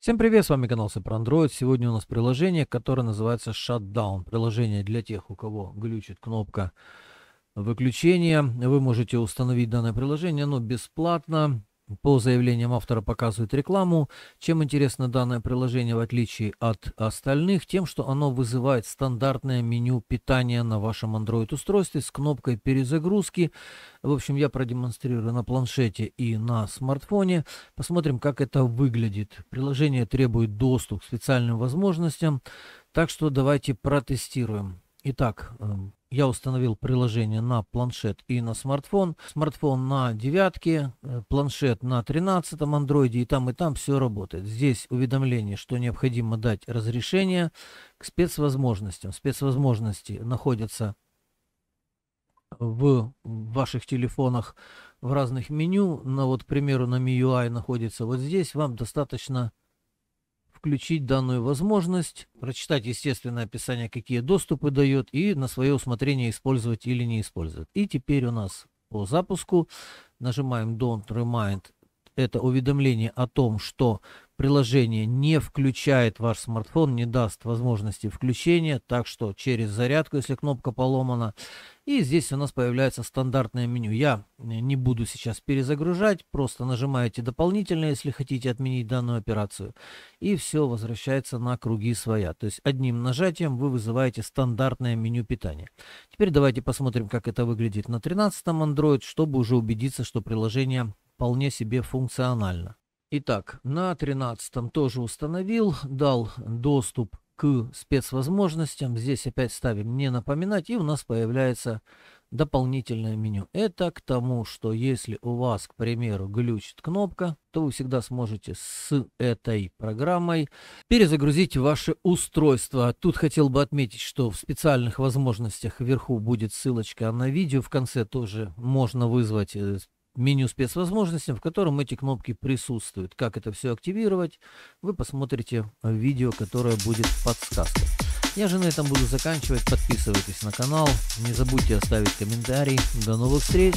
Всем привет, с вами канал Супер Android. Сегодня у нас приложение, которое называется Shutdown. Приложение для тех, у кого глючит кнопка выключения. Вы можете установить данное приложение, оно бесплатно. По заявлениям автора показывает рекламу. Чем интересно данное приложение в отличие от остальных? Тем, что оно вызывает стандартное меню питания на вашем Android-устройстве с кнопкой перезагрузки. В общем, я продемонстрирую на планшете и на смартфоне. Посмотрим, как это выглядит. Приложение требует доступ к специальным возможностям. Так что давайте протестируем. Итак, эм, я установил приложение на планшет и на смартфон. Смартфон на девятке, э, планшет на тринадцатом андроиде и там, и там все работает. Здесь уведомление, что необходимо дать разрешение к спецвозможностям. Спецвозможности находятся в ваших телефонах в разных меню. На, ну, вот, к примеру, на MIUI находится вот здесь. Вам достаточно включить данную возможность, прочитать, естественно, описание, какие доступы дает, и на свое усмотрение использовать или не использовать. И теперь у нас по запуску нажимаем Don't Remind. Это уведомление о том, что приложение не включает ваш смартфон, не даст возможности включения, так что через зарядку, если кнопка поломана. И здесь у нас появляется стандартное меню. Я э, не буду сейчас перезагружать, просто нажимаете дополнительно, если хотите отменить данную операцию. И все возвращается на круги своя. То есть одним нажатием вы вызываете стандартное меню питания. Теперь давайте посмотрим, как это выглядит на 13 Android, чтобы уже убедиться, что приложение вполне себе функционально. Итак, на 13 тоже установил, дал доступ к спецвозможностям. Здесь опять ставим «Не напоминать» и у нас появляется дополнительное меню. Это к тому, что если у вас, к примеру, глючит кнопка, то вы всегда сможете с этой программой перезагрузить ваше устройство. Тут хотел бы отметить, что в специальных возможностях вверху будет ссылочка на видео. В конце тоже можно вызвать э, меню спецвозможностям, в котором эти кнопки присутствуют. Как это все активировать, вы посмотрите видео, которое будет в подсказке. Я же на этом буду заканчивать. Подписывайтесь на канал. Не забудьте оставить комментарий. До новых встреч!